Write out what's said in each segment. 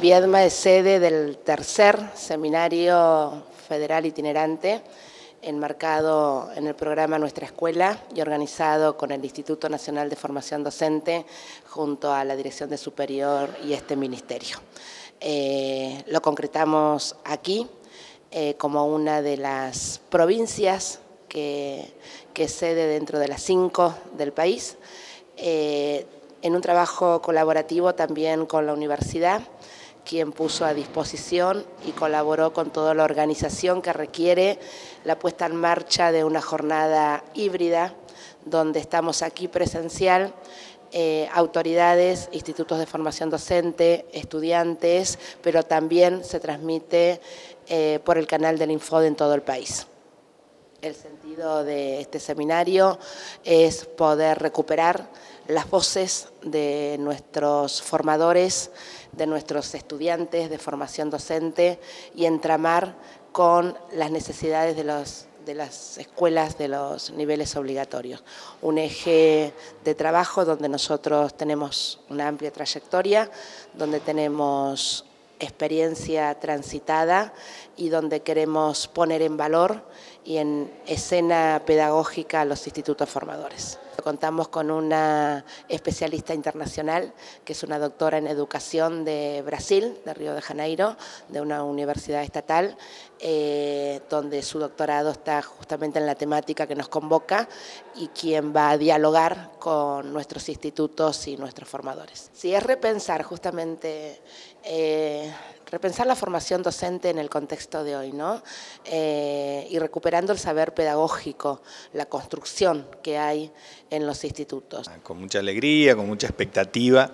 Viedma es sede del tercer seminario federal itinerante enmarcado en el programa Nuestra Escuela y organizado con el Instituto Nacional de Formación Docente junto a la Dirección de Superior y este ministerio. Eh, lo concretamos aquí eh, como una de las provincias que, sede dentro de las cinco del país, eh, en un trabajo colaborativo también con la universidad quien puso a disposición y colaboró con toda la organización que requiere la puesta en marcha de una jornada híbrida, donde estamos aquí presencial, eh, autoridades, institutos de formación docente, estudiantes, pero también se transmite eh, por el canal del Info en todo el país. El sentido de este seminario es poder recuperar las voces de nuestros formadores, de nuestros estudiantes de formación docente y entramar con las necesidades de, las escuelas de los niveles obligatorios. Un eje de trabajo donde nosotros tenemos una amplia trayectoria, donde tenemos experiencia transitada y donde queremos poner en valor y en escena pedagógica a los institutos formadores. Contamos con una especialista internacional, que es una doctora en educación de Brasil, de Río de Janeiro, de una universidad estatal, eh, donde su doctorado está justamente en la temática que nos convoca y quien va a dialogar con nuestros institutos y nuestros formadores. Si es repensar justamente eh, repensar la formación docente en el contexto de hoy, ¿no? Eh, y recuperando el saber pedagógico, la construcción que hay en los institutos. Ah, con mucha alegría, con mucha expectativa,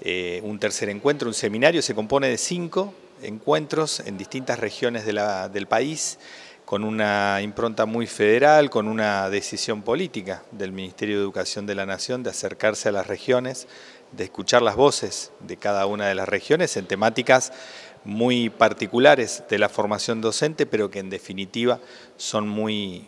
eh, un tercer encuentro, un seminario, se compone de cinco encuentros en distintas regiones del país, con una impronta muy federal, con una decisión política del Ministerio de Educación de la Nación de acercarse a las regiones, de escuchar las voces de cada una de las regiones en temáticas muy particulares de la formación docente, pero que en definitiva son muy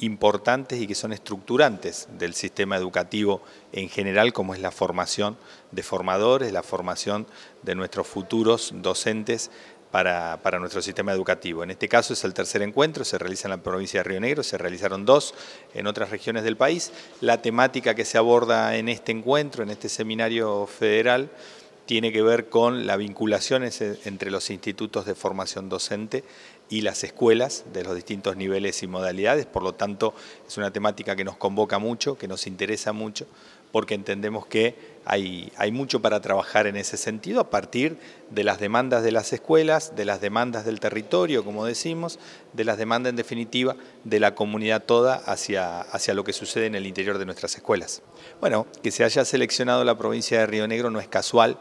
importantes y que son estructurantes del sistema educativo en general, como es la formación de formadores, la formación de nuestros futuros docentes para, nuestro sistema educativo. En este caso es el tercer encuentro, se realiza en la provincia de Río Negro, se realizaron dos en otras regiones del país. La temática que se aborda en este encuentro, en este seminario federal, tiene que ver con la vinculación entre los institutos de formación docente y las escuelas de los distintos niveles y modalidades, por lo tanto es una temática que nos convoca mucho, que nos interesa mucho, porque entendemos que hay, hay, mucho para trabajar en ese sentido a partir de las demandas de las escuelas, de las demandas del territorio, como decimos, de las demandas en definitiva de la comunidad toda hacia, hacia lo que sucede en el interior de nuestras escuelas. Bueno, que se haya seleccionado la provincia de Río Negro no es casual,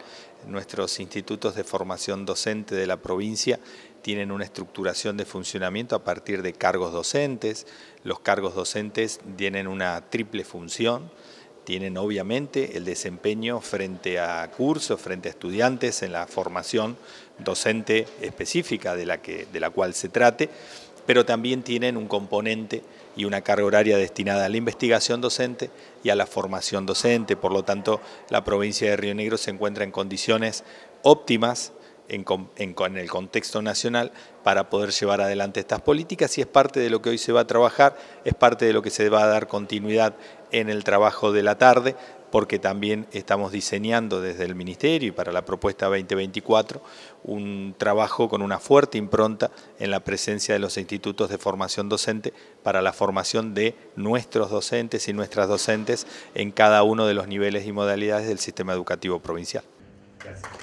nuestros institutos de formación docente de la provincia tienen una estructuración de funcionamiento a partir de cargos docentes, los cargos docentes tienen una triple función, tienen obviamente el desempeño frente a cursos, frente a estudiantes en la formación docente específica de la, que, de la cual se trate, pero también tienen un componente y una carga horaria destinada a la investigación docente y a la formación docente. Por lo tanto, la provincia de Río Negro se encuentra en condiciones óptimas en, el contexto nacional para poder llevar adelante estas políticas y es parte de lo que hoy se va a trabajar, es parte de lo que se va a dar continuidad en el trabajo de la tarde, porque también estamos diseñando desde el Ministerio y para la propuesta 2024 un trabajo con una fuerte impronta en la presencia de los institutos de formación docente para la formación de nuestros docentes y nuestras docentes en cada uno de los niveles y modalidades del sistema educativo provincial. Gracias.